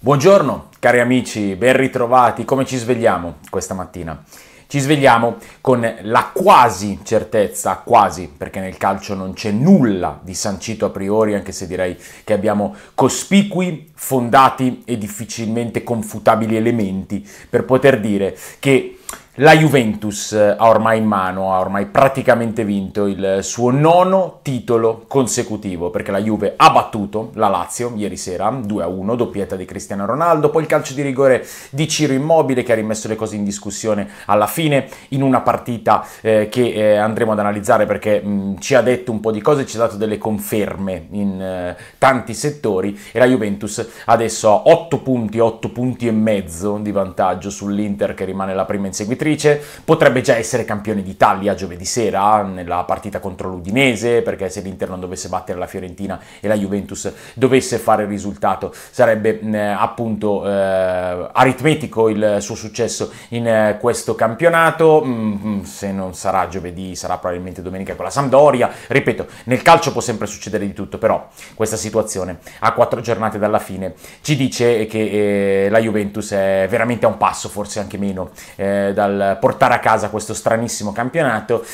Buongiorno cari amici, ben ritrovati. Come ci svegliamo questa mattina? Ci svegliamo con la quasi certezza, quasi, perché nel calcio non c'è nulla di sancito a priori, anche se direi che abbiamo cospicui, fondati e difficilmente confutabili elementi per poter dire che la Juventus ha ormai in mano, ha ormai praticamente vinto il suo nono titolo consecutivo, perché la Juve ha battuto la Lazio ieri sera 2-1, doppietta di Cristiano Ronaldo, poi il calcio di rigore di Ciro Immobile che ha rimesso le cose in discussione alla fine in una partita eh, che eh, andremo ad analizzare perché mh, mm, ci ha detto un po' di cose, ci ha dato delle conferme in eh, tanti settori e la Juventus adesso ha 8 punti, 8 punti e mezzo di vantaggio sull'Inter che rimane la prima inseguitrice vincitrice, potrebbe già essere campione d'Italia giovedì sera nella partita contro l'Udinese, perché se l'Inter non dovesse battere la Fiorentina e la Juventus dovesse fare il risultato, sarebbe eh, appunto eh, aritmetico il suo successo in eh, questo campionato, mm, se non sarà giovedì sarà probabilmente domenica con la Sampdoria, ripeto, nel calcio può sempre succedere di tutto, però questa situazione a quattro giornate dalla fine ci dice che eh, la Juventus è veramente a un passo, forse anche meno, eh, dal portare a casa questo stranissimo campionato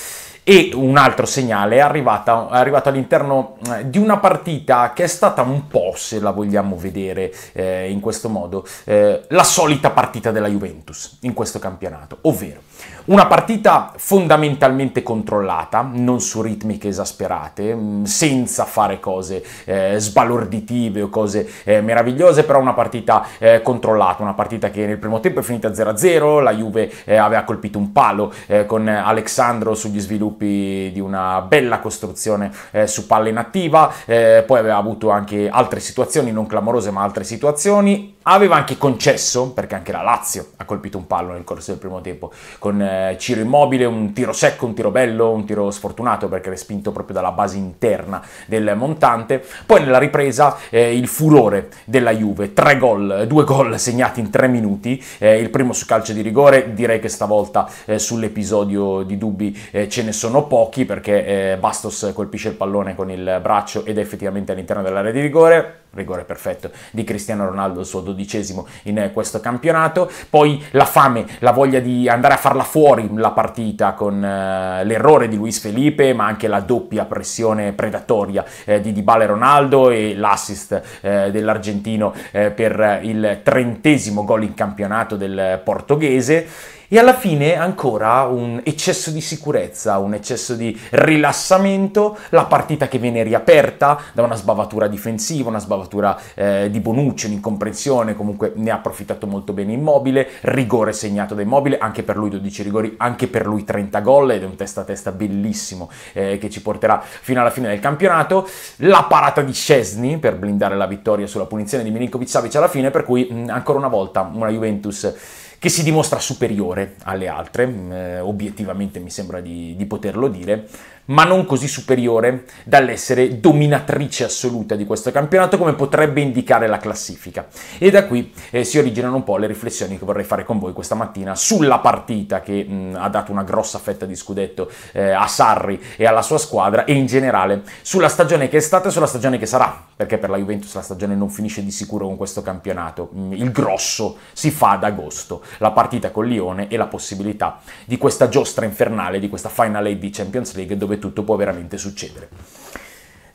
e un altro segnale è, arrivata, è arrivato all'interno eh, di una partita che è stata un po', se la vogliamo vedere eh, in questo modo, eh, la solita partita della Juventus in questo campionato, ovvero una partita fondamentalmente controllata, non su ritmiche esasperate, mm, senza fare cose eh, sbalorditive o cose eh, meravigliose, però una partita eh, controllata, una partita che nel primo tempo è finita 0-0, la Juve eh, aveva colpito un palo eh, con Alexandro sugli sviluppi di una bella costruzione eh, su palla inattiva, poi aveva avuto anche altre situazioni, non clamorose ma altre situazioni, Aveva anche concesso, perché anche la Lazio ha colpito un pallo nel corso del primo tempo, con eh, Ciro Immobile, un tiro secco, un tiro bello, un tiro sfortunato perché respinto proprio dalla base interna del montante. Poi nella ripresa eh, il furore della Juve, tre gol, due gol segnati in tre minuti, eh, il primo su calcio di rigore, direi che stavolta eh, sull'episodio di dubbi eh, ce ne sono pochi perché eh, Bastos colpisce il pallone con il braccio ed è effettivamente all'interno dell'area di rigore rigore perfetto di Cristiano Ronaldo, il suo dodicesimo in eh, questo campionato. Poi la fame, la voglia di andare a farla fuori la partita con eh, l'errore di Luis Felipe, ma anche la doppia pressione predatoria eh, di Dybala e Ronaldo e l'assist eh, dell'argentino eh, per il trentesimo gol in campionato del portoghese e alla fine ancora un eccesso di sicurezza, un eccesso di rilassamento, la partita che viene riaperta da una sbavatura difensiva, una sbavatura eh, di Bonucci, un'incomprensione, comunque ne ha approfittato molto bene Immobile, rigore segnato da Immobile, anche per lui 12 rigori, anche per lui 30 gol ed è un testa a testa bellissimo eh, che ci porterà fino alla fine del campionato, la parata di Scesni per blindare la vittoria sulla punizione di Milinkovic Savic alla fine, per cui mh, mm, ancora una volta una Juventus che si dimostra superiore alle altre, eh, obiettivamente mi sembra di, di poterlo dire, ma non così superiore dall'essere dominatrice assoluta di questo campionato come potrebbe indicare la classifica. E da qui eh, si originano un po' le riflessioni che vorrei fare con voi questa mattina sulla partita che mh, mm, ha dato una grossa fetta di scudetto eh, a Sarri e alla sua squadra e in generale sulla stagione che è stata e sulla stagione che sarà perché per la Juventus la stagione non finisce di sicuro con questo campionato. Mm, il grosso si fa ad agosto, la partita con Lione e la possibilità di questa giostra infernale, di questa Final 8 di Champions League dove tutto può veramente succedere.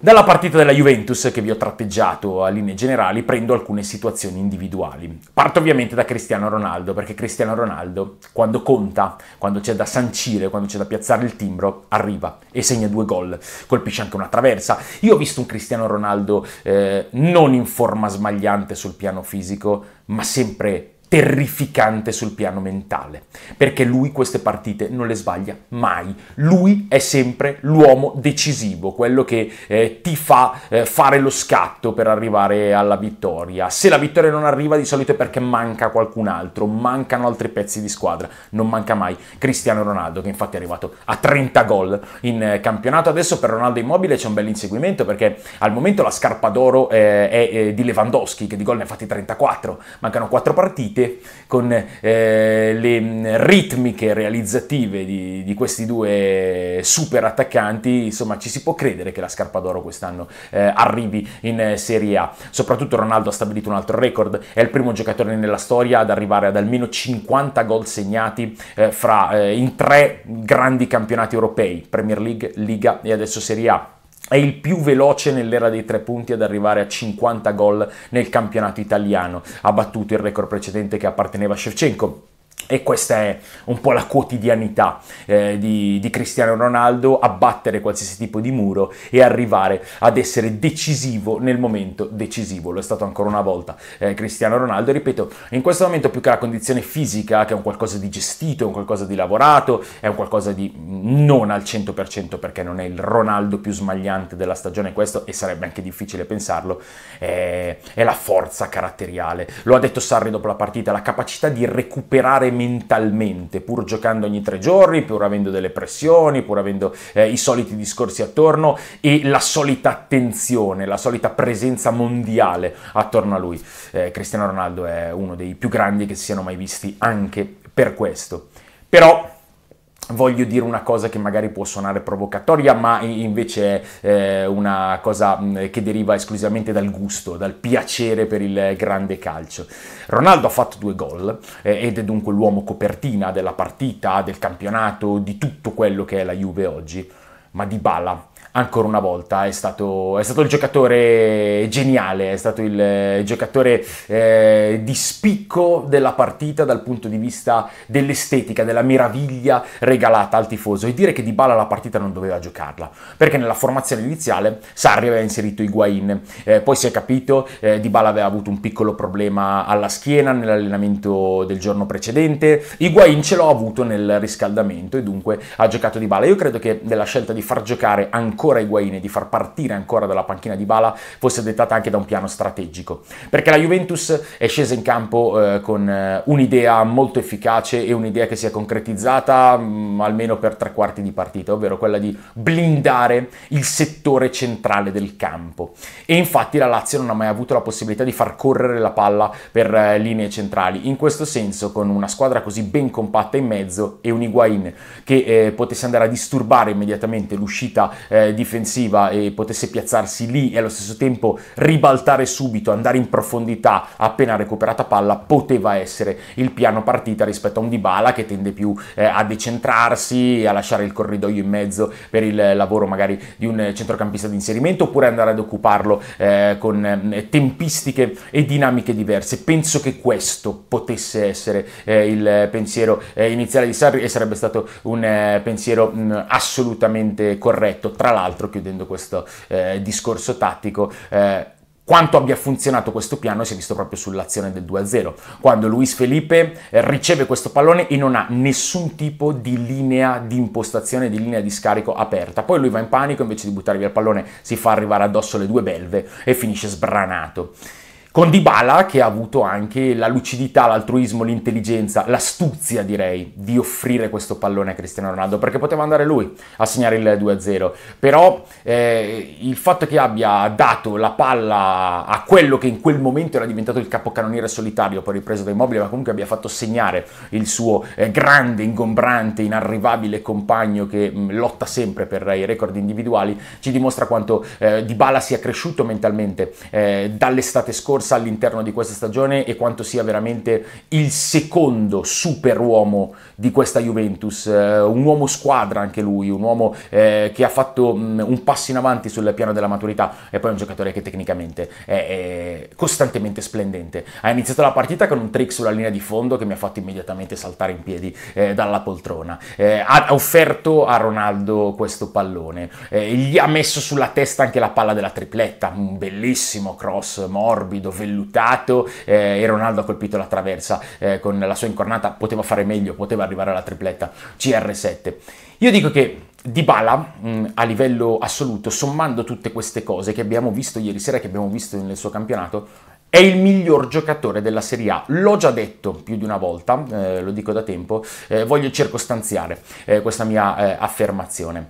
Dalla partita della Juventus, che vi ho tratteggiato a linee generali, prendo alcune situazioni individuali. Parto ovviamente da Cristiano Ronaldo, perché Cristiano Ronaldo, quando conta, quando c'è da sancire, quando c'è da piazzare il timbro, arriva e segna due gol, colpisce anche una traversa. Io ho visto un Cristiano Ronaldo eh, non in forma smagliante sul piano fisico, ma sempre terrificante sul piano mentale, perché lui queste partite non le sbaglia mai. Lui è sempre l'uomo decisivo, quello che eh, ti fa eh, fare lo scatto per arrivare alla vittoria. Se la vittoria non arriva di solito è perché manca qualcun altro, mancano altri pezzi di squadra, non manca mai Cristiano Ronaldo che infatti è arrivato a 30 gol in eh, campionato. Adesso per Ronaldo Immobile c'è un bel inseguimento perché al momento la scarpa d'oro eh, è eh, di Lewandowski che di gol ne ha fatti 34, mancano 4 partite sentite con eh, le mm, ritmiche realizzative di, di, questi due super attaccanti, insomma ci si può credere che la Scarpa d'Oro quest'anno eh, arrivi in eh, Serie A. Soprattutto Ronaldo ha stabilito un altro record, è il primo giocatore nella storia ad arrivare ad almeno 50 gol segnati eh, fra, eh, in tre grandi campionati europei, Premier League, Liga e adesso Serie A è il più veloce nell'era dei tre punti ad arrivare a 50 gol nel campionato italiano. Ha battuto il record precedente che apparteneva a Shevchenko e questa è un po' la quotidianità eh, di, di, Cristiano Ronaldo, abbattere qualsiasi tipo di muro e arrivare ad essere decisivo nel momento decisivo. Lo è stato ancora una volta eh, Cristiano Ronaldo. Ripeto, in questo momento più che la condizione fisica, che è un qualcosa di gestito, è un qualcosa di lavorato, è un qualcosa di non al 100% perché non è il Ronaldo più smagliante della stagione questo e sarebbe anche difficile pensarlo, è, è la forza caratteriale. Lo ha detto Sarri dopo la partita, la capacità di recuperare mentalmente, pur giocando ogni tre giorni, pur avendo delle pressioni, pur avendo eh, i soliti discorsi attorno e la solita attenzione, la solita presenza mondiale attorno a lui. Eh, Cristiano Ronaldo è uno dei più grandi che si siano mai visti anche per questo. Però voglio dire una cosa che magari può suonare provocatoria, ma invece è eh, una cosa mm, che deriva esclusivamente dal gusto, dal piacere per il grande calcio. Ronaldo ha fatto due gol eh, ed è dunque l'uomo copertina della partita, del campionato, di tutto quello che è la Juve oggi, ma Dybala ancora una volta è stato, è stato, il giocatore geniale, è stato il eh, giocatore eh, di spicco della partita dal punto di vista dell'estetica, della meraviglia regalata al tifoso e dire che Di Bala la partita non doveva giocarla, perché nella formazione iniziale Sarri aveva inserito Higuain, eh, poi si è capito eh, Di Bala aveva avuto un piccolo problema alla schiena nell'allenamento del giorno precedente, Higuain ce l'ha avuto nel riscaldamento e dunque ha giocato Di Bala. Io credo che della scelta di far giocare ancora ancora Higuain e di far partire ancora dalla panchina di Bala fosse dettata anche da un piano strategico. Perché la Juventus è scesa in campo eh, con eh, un'idea molto efficace e un'idea che si è concretizzata mh, mm, almeno per tre quarti di partita, ovvero quella di blindare il settore centrale del campo. E infatti la Lazio non ha mai avuto la possibilità di far correre la palla per eh, linee centrali. In questo senso, con una squadra così ben compatta in mezzo e un Higuain che eh, potesse andare a disturbare immediatamente l'uscita eh, eh, difensiva e potesse piazzarsi lì e allo stesso tempo ribaltare subito, andare in profondità appena recuperata palla, poteva essere il piano partita rispetto a un Dybala che tende più eh, a decentrarsi, a lasciare il corridoio in mezzo per il lavoro magari di un centrocampista di inserimento oppure andare ad occuparlo eh, con eh, tempistiche e dinamiche diverse. Penso che questo potesse essere eh, il pensiero eh, iniziale di Sarri e sarebbe stato un pensiero mh, mm, assolutamente corretto. Tra l'altro l'altro, chiudendo questo eh, discorso tattico, eh, quanto abbia funzionato questo piano si è visto proprio sull'azione del 2-0, quando Luis Felipe eh, riceve questo pallone e non ha nessun tipo di linea di impostazione, di linea di scarico aperta. Poi lui va in panico, invece di buttare via il pallone si fa arrivare addosso le due belve e finisce sbranato con Dybala che ha avuto anche la lucidità, l'altruismo, l'intelligenza, l'astuzia direi di offrire questo pallone a Cristiano Ronaldo perché poteva andare lui a segnare il 2-0 però eh, il fatto che abbia dato la palla a quello che in quel momento era diventato il capocannoniere solitario poi ripreso dai mobili ma comunque abbia fatto segnare il suo eh, grande, ingombrante, inarrivabile compagno che mh, mm, lotta sempre per i record individuali ci dimostra quanto eh, Dybala sia cresciuto mentalmente eh, dall'estate scorsa corsa all'interno di questa stagione e quanto sia veramente il secondo super uomo di questa Juventus, eh, un uomo squadra anche lui, un uomo eh, che ha fatto mm, un passo in avanti sul piano della maturità e poi un giocatore che tecnicamente è, costantemente splendente. Ha iniziato la partita con un trick sulla linea di fondo che mi ha fatto immediatamente saltare in piedi eh, dalla poltrona. ha offerto a Ronaldo questo pallone, gli ha messo sulla testa anche la palla della tripletta, un bellissimo cross morbido Ronaldo vellutato eh, e Ronaldo ha colpito la traversa eh, con la sua incornata, poteva fare meglio, poteva arrivare alla tripletta CR7. Io dico che Dybala mm, a livello assoluto, sommando tutte queste cose che abbiamo visto ieri sera, che abbiamo visto nel suo campionato, è il miglior giocatore della Serie A, l'ho già detto più di una volta, eh, lo dico da tempo, eh, voglio circostanziare eh, questa mia eh, affermazione.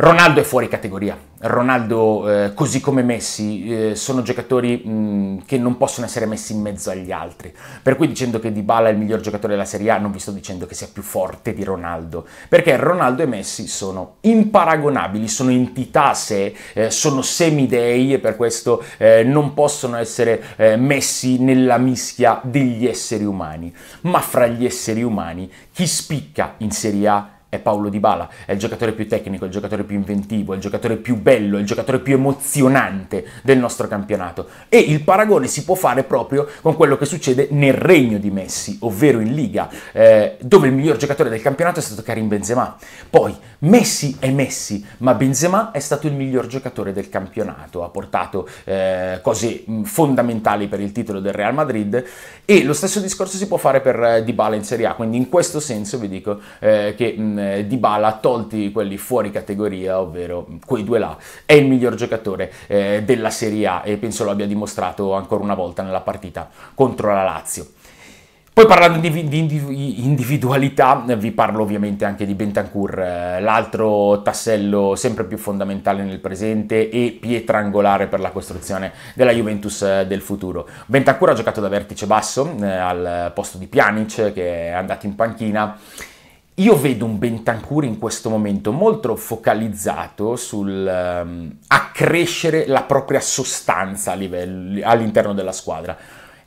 Ronaldo è fuori categoria, Ronaldo eh, così come Messi eh, sono giocatori mh, mm, che non possono essere messi in mezzo agli altri, per cui dicendo che Dybala è il miglior giocatore della Serie A non vi sto dicendo che sia più forte di Ronaldo, perché Ronaldo e Messi sono imparagonabili, sono entità a sé, eh, sono semidei e per questo eh, non possono essere eh, messi nella mischia degli esseri umani, ma fra gli esseri umani chi spicca in Serie A è Paolo Di Bala, è il giocatore più tecnico, il giocatore più inventivo, il giocatore più bello, il giocatore più emozionante del nostro campionato. E il paragone si può fare proprio con quello che succede nel regno di Messi, ovvero in Liga, eh, dove il miglior giocatore del campionato è stato Karim Benzema. Poi Messi è Messi, ma Benzema è stato il miglior giocatore del campionato, ha portato eh, cose fondamentali per il titolo del Real Madrid e lo stesso discorso si può fare per eh, Di Bala in Serie A, quindi in questo senso vi dico eh, che con eh, Dybala, tolti quelli fuori categoria, ovvero quei due là, è il miglior giocatore eh, della Serie A e penso lo abbia dimostrato ancora una volta nella partita contro la Lazio. Poi parlando di, di individualità, vi parlo ovviamente anche di Bentancur, eh, l'altro tassello sempre più fondamentale nel presente e pietra angolare per la costruzione della Juventus eh, del futuro. Bentancur ha giocato da vertice basso al posto di Pjanic che è andato in panchina io vedo un Bentancur in questo momento molto focalizzato sul um, accrescere la propria sostanza livello, all'interno della squadra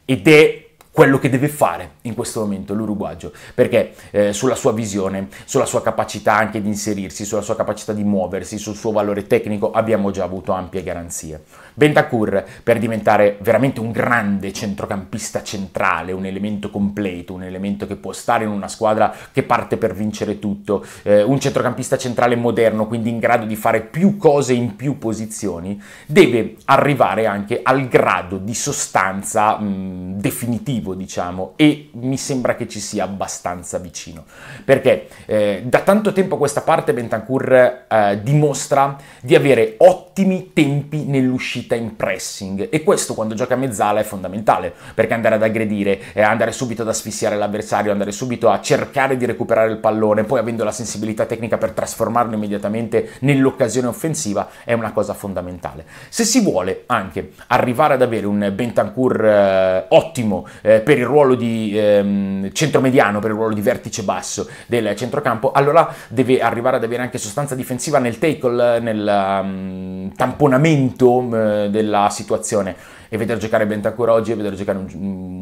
ed è quello che deve fare in questo momento l'uruguagio, perché eh, sulla sua visione, sulla sua capacità anche di inserirsi, sulla sua capacità di muoversi, sul suo valore tecnico abbiamo già avuto ampie garanzie. Bentancur per diventare veramente un grande centrocampista centrale, un elemento completo, un elemento che può stare in una squadra che parte per vincere tutto, eh, un centrocampista centrale moderno, quindi in grado di fare più cose in più posizioni, deve arrivare anche al grado di sostanza mh, definitiva obiettivo, diciamo, e mi sembra che ci sia abbastanza vicino. Perché eh, da tanto tempo a questa parte Bentancur eh, dimostra di avere ottimi tempi nell'uscita in pressing e questo quando gioca a mezzala è fondamentale, perché andare ad aggredire, eh, andare subito ad asfissiare l'avversario, andare subito a cercare di recuperare il pallone, poi avendo la sensibilità tecnica per trasformarlo immediatamente nell'occasione offensiva è una cosa fondamentale. Se si vuole anche arrivare ad avere un Bentancur eh, ottimo, eh, eh, per il ruolo di ehm, centromediano, per il ruolo di vertice basso del centrocampo, allora deve arrivare ad avere anche sostanza difensiva nel tackle, nel um, tamponamento eh, della situazione e vedere giocare Bentancur oggi e vedere giocare un,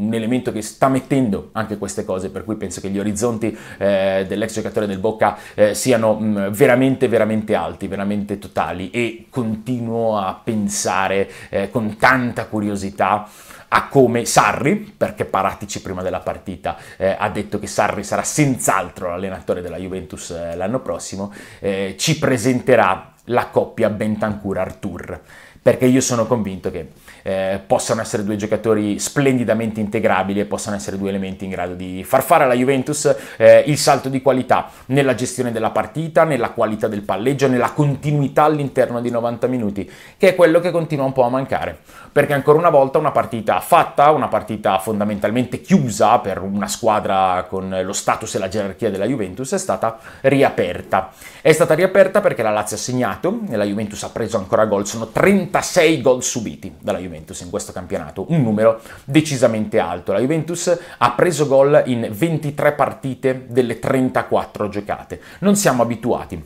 un, elemento che sta mettendo anche queste cose, per cui penso che gli orizzonti eh, dell'ex giocatore del Bocca eh, siano mh, mm, veramente, veramente alti, veramente totali e continuo a pensare eh, con tanta curiosità a come Sarri, perché Paratici prima della partita eh, ha detto che Sarri sarà senz'altro l'allenatore della Juventus eh, l'anno prossimo, eh, ci presenterà la coppia Bentancur-Artur, perché io sono convinto che eh, possano essere due giocatori splendidamente integrabili e possano essere due elementi in grado di far fare alla Juventus eh, il salto di qualità nella gestione della partita, nella qualità del palleggio, nella continuità all'interno di 90 minuti, che è quello che continua un po' a mancare. Perché ancora una volta una partita fatta, una partita fondamentalmente chiusa per una squadra con lo status e la gerarchia della Juventus, è stata riaperta. È stata riaperta perché la Lazio ha segnato e la Juventus ha preso ancora gol, sono 36 gol subiti dalla Juventus Juventus in questo campionato, un numero decisamente alto. La Juventus ha preso gol in 23 partite delle 34 giocate. Non siamo abituati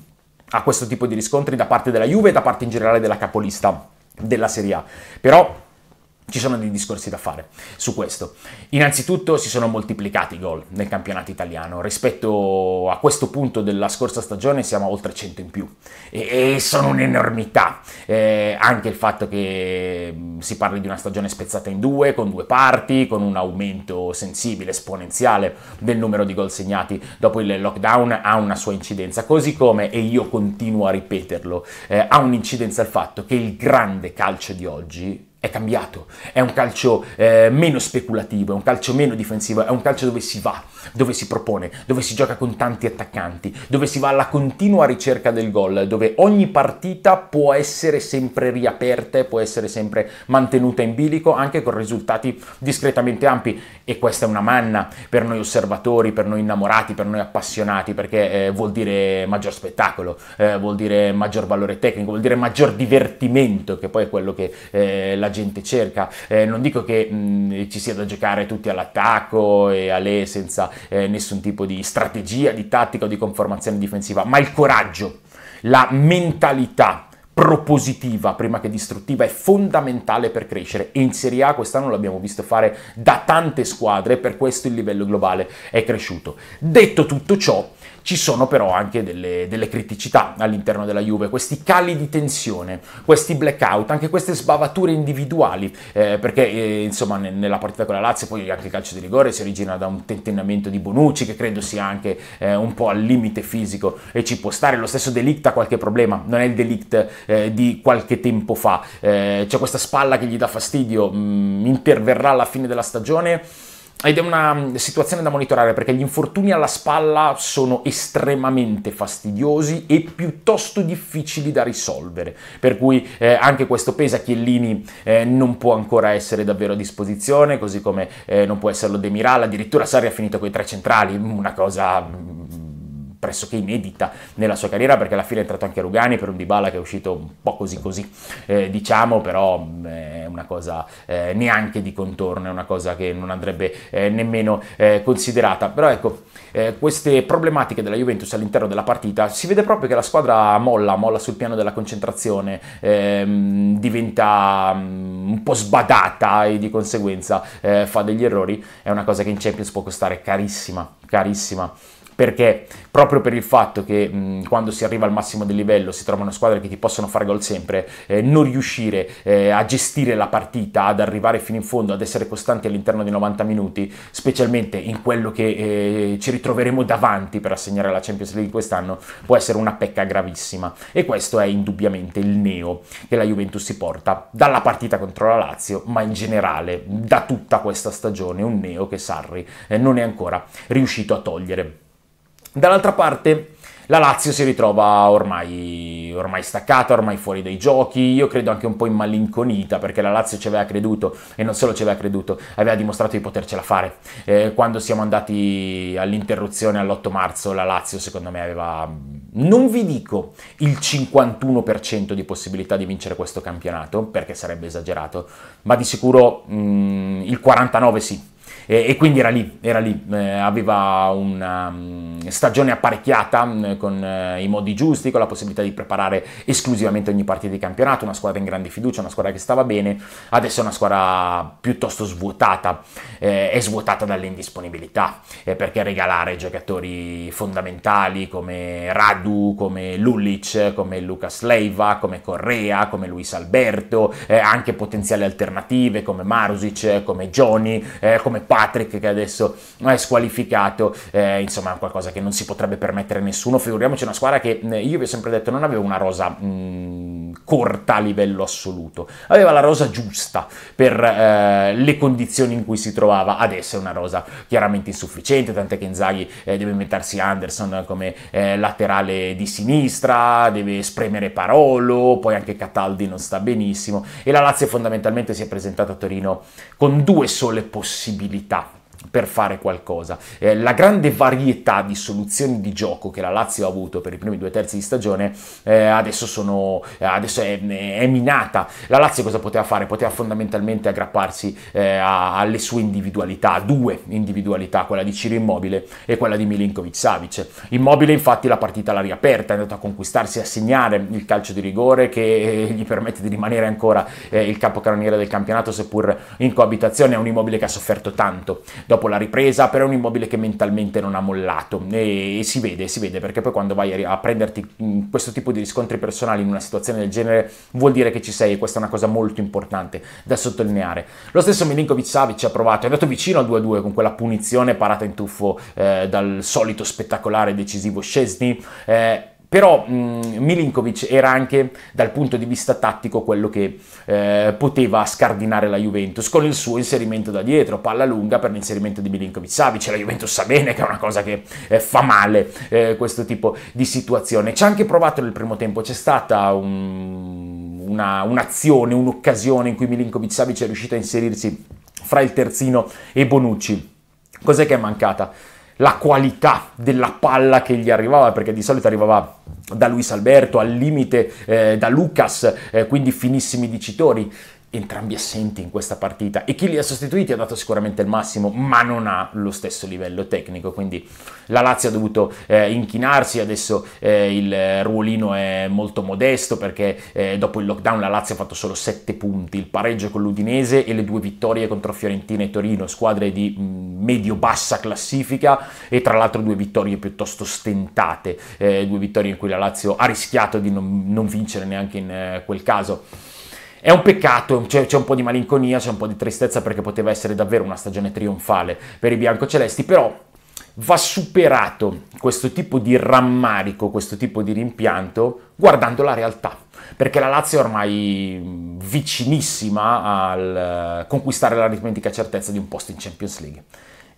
a questo tipo di riscontri da parte della Juve e da parte in generale della capolista della Serie A. Però ci sono dei discorsi da fare su questo. Innanzitutto si sono moltiplicati i gol nel campionato italiano, rispetto a questo punto della scorsa stagione siamo a oltre 100 in più e, e sono un'enormità, eh, anche il fatto che mm, si parli di una stagione spezzata in due, con due parti, con un aumento sensibile, esponenziale del numero di gol segnati dopo il lockdown ha una sua incidenza, così come, e io continuo a ripeterlo, eh, ha un'incidenza il fatto che il grande calcio di oggi è cambiato, è un calcio eh, meno speculativo, è un calcio meno difensivo, è un calcio dove si va, dove si propone, dove si gioca con tanti attaccanti, dove si va alla continua ricerca del gol, dove ogni partita può essere sempre riaperta e può essere sempre mantenuta in bilico anche con risultati discretamente ampi e questa è una manna per noi osservatori, per noi innamorati, per noi appassionati perché eh, vuol dire maggior spettacolo, eh, vuol dire maggior valore tecnico, vuol dire maggior divertimento che poi è quello che eh, la gente cerca. Eh, non dico che mh, mm, ci sia da giocare tutti all'attacco e a lei senza eh, nessun tipo di strategia, di tattica o di conformazione difensiva, ma il coraggio, la mentalità propositiva prima che distruttiva è fondamentale per crescere e in Serie A quest'anno l'abbiamo visto fare da tante squadre per questo il livello globale è cresciuto. Detto tutto ciò, ci sono però anche delle, delle criticità all'interno della Juve, questi cali di tensione, questi blackout, anche queste sbavature individuali, eh, perché eh, insomma ne, nella partita con la Lazio poi anche il calcio di rigore si origina da un tentennamento di Bonucci che credo sia anche eh, un po' al limite fisico e ci può stare, lo stesso Delict ha qualche problema, non è il Delict eh, di qualche tempo fa, eh, c'è questa spalla che gli dà fastidio, mh, mm, interverrà alla fine della stagione? ed è una mm, situazione da monitorare perché gli infortuni alla spalla sono estremamente fastidiosi e piuttosto difficili da risolvere, per cui eh, anche questo pesa Chiellini eh, non può ancora essere davvero a disposizione, così come eh, non può esserlo Demiral, addirittura Sarri ha finito con i tre centrali, una cosa mm, pressoché inedita nella sua carriera perché alla fine è entrato anche Rugani per un Dybala che è uscito un po' così così, eh, diciamo, però mm, è una cosa eh, neanche di contorno, è una cosa che non andrebbe eh, nemmeno eh, considerata. Però ecco, eh, queste problematiche della Juventus all'interno della partita si vede proprio che la squadra molla, molla sul piano della concentrazione, ehm, diventa mm, un po' sbadata e di conseguenza eh, fa degli errori, è una cosa che in Champions può costare carissima, carissima perché proprio per il fatto che mh, quando si arriva al massimo del livello si trovano squadre che ti possono fare gol sempre, eh, non riuscire eh, a gestire la partita, ad arrivare fino in fondo, ad essere costanti all'interno di 90 minuti, specialmente in quello che eh, ci ritroveremo davanti per assegnare la Champions League quest'anno, può essere una pecca gravissima e questo è indubbiamente il neo che la Juventus si porta dalla partita contro la Lazio, ma in generale da tutta questa stagione, un neo che Sarri eh, non è ancora riuscito a togliere. Dall'altra parte la Lazio si ritrova ormai, ormai, staccata, ormai fuori dai giochi, io credo anche un po' immalinconita perché la Lazio ci aveva creduto e non solo ci aveva creduto, aveva dimostrato di potercela fare. Eh, quando siamo andati all'interruzione all'8 marzo la Lazio secondo me aveva, non vi dico il 51% di possibilità di vincere questo campionato perché sarebbe esagerato, ma di sicuro mh, mm, il 49% sì e, e quindi era lì, era lì, eh, aveva una mm, stagione apparecchiata mm, con eh, i modi giusti, con la possibilità di preparare esclusivamente ogni partita di campionato, una squadra in grande fiducia, una squadra che stava bene, adesso è una squadra piuttosto svuotata, eh, è svuotata dalle dall'indisponibilità, eh, perché regalare giocatori fondamentali come Radu, come Lulic, come Lucas Leiva, come Correa, come Luis Alberto, eh, anche potenziali alternative come Marusic, come Johnny, eh, come Paolo, Patrick che adesso è squalificato, eh, insomma è qualcosa che non si potrebbe permettere a nessuno, figuriamoci una squadra che eh, io vi ho sempre detto non aveva una rosa mh, mm, corta a livello assoluto, aveva la rosa giusta per eh, le condizioni in cui si trovava, adesso è una rosa chiaramente insufficiente, tant'è che Inzaghi eh, deve inventarsi Anderson come eh, laterale di sinistra, deve spremere Parolo, poi anche Cataldi non sta benissimo e la Lazio fondamentalmente si è presentata a Torino con due sole possibilità tá per fare qualcosa. Eh, la grande varietà di soluzioni di gioco che la Lazio ha avuto per i primi due terzi di stagione eh, adesso, sono, eh, adesso è, è, minata. La Lazio cosa poteva fare? Poteva fondamentalmente aggrapparsi eh, alle sue individualità, due individualità, quella di Ciro Immobile e quella di Milinkovic Savic. Immobile infatti la partita l'ha riaperta, è andato a conquistarsi e a segnare il calcio di rigore che eh, gli permette di rimanere ancora eh, il capocannoniere del campionato seppur in coabitazione, è un Immobile che ha sofferto tanto dopo la ripresa, però è un immobile che mentalmente non ha mollato e, si vede, si vede perché poi quando vai a prenderti mm, questo tipo di riscontri personali in una situazione del genere vuol dire che ci sei e questa è una cosa molto importante da sottolineare. Lo stesso Milinkovic Savic ha provato, è andato vicino al 2-2 con quella punizione parata in tuffo eh, dal solito spettacolare decisivo Scesni. Eh, però mh, mm, Milinkovic era anche dal punto di vista tattico quello che eh, poteva scardinare la Juventus con il suo inserimento da dietro, palla lunga per l'inserimento di Milinkovic Savic. La Juventus sa bene che è una cosa che eh, fa male eh, questo tipo di situazione. Ci ha anche provato nel primo tempo, c'è stata un, una, un'azione, un'occasione in cui Milinkovic Savic è riuscito a inserirsi fra il terzino e Bonucci. Cos'è che è mancata? la qualità della palla che gli arrivava, perché di solito arrivava da Luis Alberto al limite, eh, da Lucas, eh, quindi finissimi dicitori entrambi assenti in questa partita e chi li ha sostituiti ha dato sicuramente il massimo ma non ha lo stesso livello tecnico quindi la Lazio ha dovuto eh, inchinarsi adesso eh, il ruolino è molto modesto perché eh, dopo il lockdown la Lazio ha fatto solo 7 punti il pareggio con l'Udinese e le due vittorie contro Fiorentina e Torino squadre di mm, medio-bassa classifica e tra l'altro due vittorie piuttosto stentate eh, due vittorie in cui la Lazio ha rischiato di non, non vincere neanche in eh, quel caso è un peccato, c'è, c'è un po' di malinconia, c'è un po' di tristezza perché poteva essere davvero una stagione trionfale per i biancocelesti, però va superato questo tipo di rammarico, questo tipo di rimpianto guardando la realtà. Perché la Lazio è ormai vicinissima al eh, conquistare l'aritmetica certezza di un posto in Champions League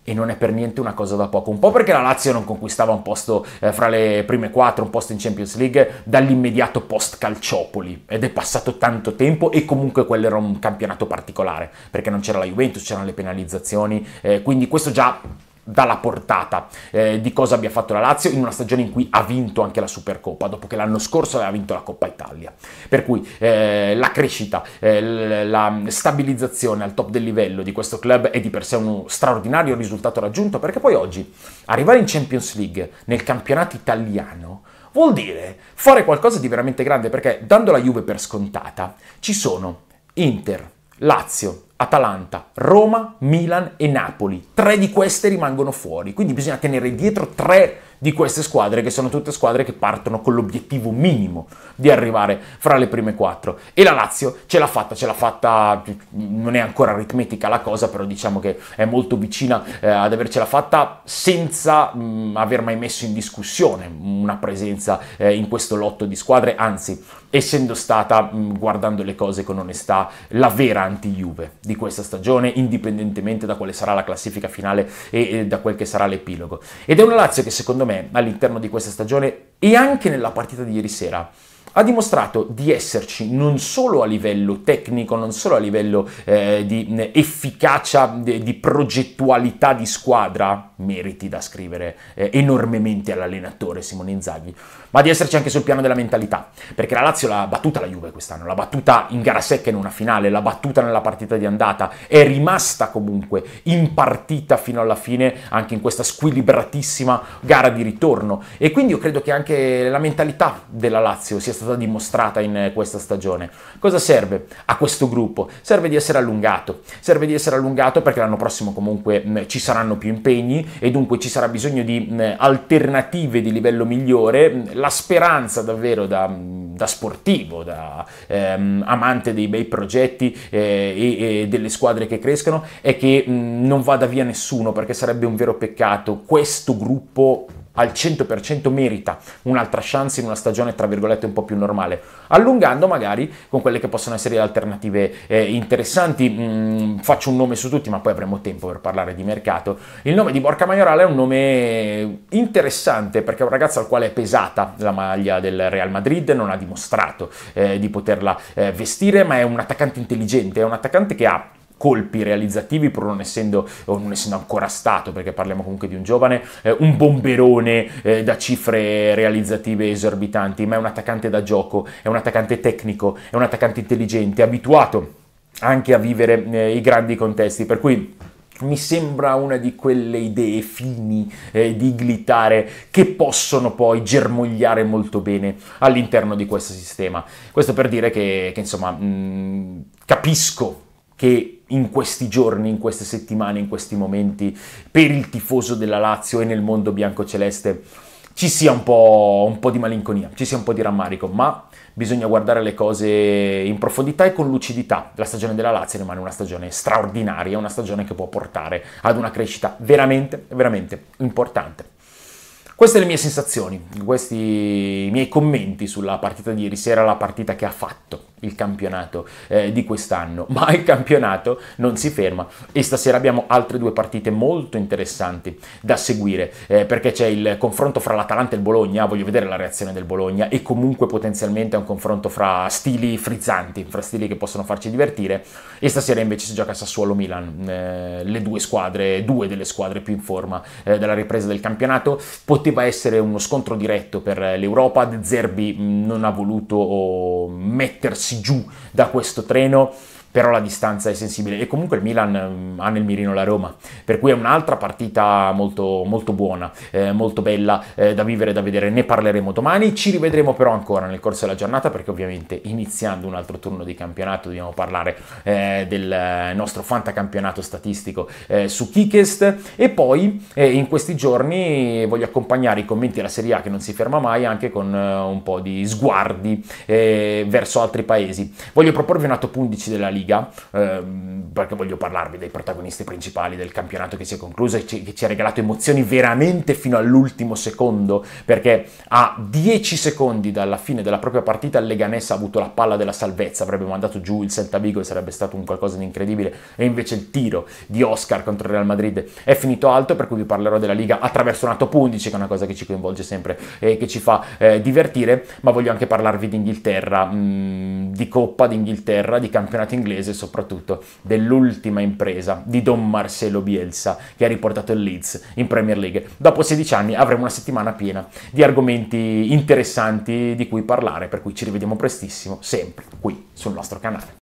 e non è per niente una cosa da poco. Un po' perché la Lazio non conquistava un posto eh, fra le prime quattro, un posto in Champions League dall'immediato post Calciopoli ed è passato tanto tempo e comunque quello era un campionato particolare perché non c'era la Juventus, c'erano le penalizzazioni, eh, quindi questo già dalla portata eh, di cosa abbia fatto la Lazio in una stagione in cui ha vinto anche la Supercoppa, dopo che l'anno scorso aveva vinto la Coppa Italia. Per cui eh, la crescita, eh, la stabilizzazione al top del livello di questo club è di per sé uno straordinario risultato raggiunto, perché poi oggi arrivare in Champions League nel campionato italiano vuol dire fare qualcosa di veramente grande, perché dando la Juve per scontata ci sono Inter, Lazio, Atalanta, Roma, Milan e Napoli. Tre di queste rimangono fuori, quindi bisogna tenere dietro tre di queste squadre che sono tutte squadre che partono con l'obiettivo minimo di arrivare fra le prime quattro e la Lazio ce l'ha fatta, ce l'ha fatta, non è ancora aritmetica la cosa però diciamo che è molto vicina eh, ad avercela fatta senza mh, mm, aver mai messo in discussione una presenza eh, in questo lotto di squadre, anzi essendo stata, mh, mm, guardando le cose con onestà, la vera anti-Juve di questa stagione, indipendentemente da quale sarà la classifica finale e, e da quel che sarà l'epilogo. Ed è una Lazio che secondo me me, all'interno di questa stagione e anche nella partita di ieri sera, ha dimostrato di esserci non solo a livello tecnico, non solo a livello eh, di eh, efficacia, di progettualità di squadra, meriti da scrivere eh, enormemente all'allenatore Simone Inzaghi, ma di esserci anche sul piano della mentalità, perché la Lazio l'ha battuta la Juve quest'anno, l'ha battuta in gara secca in una finale, l'ha battuta nella partita di andata, è rimasta comunque in partita fino alla fine anche in questa squilibratissima gara di ritorno e quindi io credo che anche la mentalità della Lazio sia stata dimostrata in questa stagione. Cosa serve a questo gruppo? Serve di essere allungato, serve di essere allungato perché l'anno prossimo comunque mh, mm, ci saranno più impegni, e dunque ci sarà bisogno di alternative di livello migliore. La speranza davvero da, da sportivo, da ehm, amante dei bei progetti eh, e, e, delle squadre che crescano è che mh, non vada via nessuno perché sarebbe un vero peccato. Questo gruppo al 100% merita un'altra chance in una stagione tra virgolette un po' più normale, allungando magari con quelle che possono essere alternative eh, interessanti. Mm, faccio un nome su tutti, ma poi avremo tempo per parlare di mercato. Il nome di Borca Maiorale è un nome interessante perché è un ragazzo al quale è pesata la maglia del Real Madrid, non ha dimostrato eh, di poterla eh, vestire, ma è un attaccante intelligente, è un attaccante che ha colpi realizzativi, pur non essendo, non essendo, ancora stato, perché parliamo comunque di un giovane, eh, un bomberone eh, da cifre realizzative esorbitanti, ma è un attaccante da gioco, è un attaccante tecnico, è un attaccante intelligente, abituato anche a vivere eh, i grandi contesti, per cui mi sembra una di quelle idee fini eh, di glitare che possono poi germogliare molto bene all'interno di questo sistema. Questo per dire che, che insomma, mh, capisco che in questi giorni, in queste settimane, in questi momenti, per il tifoso della Lazio e nel mondo biancoceleste ci sia un po', un po', di malinconia, ci sia un po' di rammarico, ma bisogna guardare le cose in profondità e con lucidità. La stagione della Lazio rimane una stagione straordinaria, una stagione che può portare ad una crescita veramente, veramente importante. Queste le mie sensazioni, questi i miei commenti sulla partita di ieri sera, la partita che ha fatto il campionato eh, di quest'anno, ma il campionato non si ferma e stasera abbiamo altre due partite molto interessanti da seguire eh, perché c'è il confronto fra l'Atalanta e il Bologna, voglio vedere la reazione del Bologna e comunque potenzialmente è un confronto fra stili frizzanti, fra stili che possono farci divertire e stasera invece si gioca Sassuolo-Milan, eh, le due squadre, due delle squadre più in forma eh, della ripresa del campionato, poteva essere uno scontro diretto per l'Europa, De Zerbi mm, non ha voluto mettersi buttarsi giù da questo treno però la distanza è sensibile e comunque il Milan mm, ha nel mirino la Roma, per cui è un'altra partita molto, molto buona, eh, molto bella eh, da vivere e da vedere, ne parleremo domani, ci rivedremo però ancora nel corso della giornata perché ovviamente iniziando un altro turno di campionato dobbiamo parlare eh, del eh, nostro fantacampionato statistico eh, su Kikest e poi eh, in questi giorni voglio accompagnare i commenti alla Serie A che non si ferma mai anche con un po' di sguardi verso altri paesi. Voglio proporvi una top 11 della Liga Liga, ehm, perché voglio parlarvi dei protagonisti principali del campionato che si è concluso e ci, che ci ha regalato emozioni veramente fino all'ultimo secondo, perché a 10 secondi dalla fine della propria partita il Leganés ha avuto la palla della salvezza, avrebbe mandato giù il Celta Vigo e sarebbe stato un qualcosa di incredibile, e invece il tiro di Oscar contro il Real Madrid è finito alto, per cui vi parlerò della Liga attraverso una top 11, che è una cosa che ci coinvolge sempre e che ci fa eh, divertire, ma voglio anche parlarvi di Inghilterra, mh, mm, di Coppa d'Inghilterra, di campionato inglese, inglese soprattutto dell'ultima impresa di Don Marcelo Bielsa che ha riportato il Leeds in Premier League. Dopo 16 anni avremo una settimana piena di argomenti interessanti di cui parlare, per cui ci rivediamo prestissimo sempre qui sul nostro canale.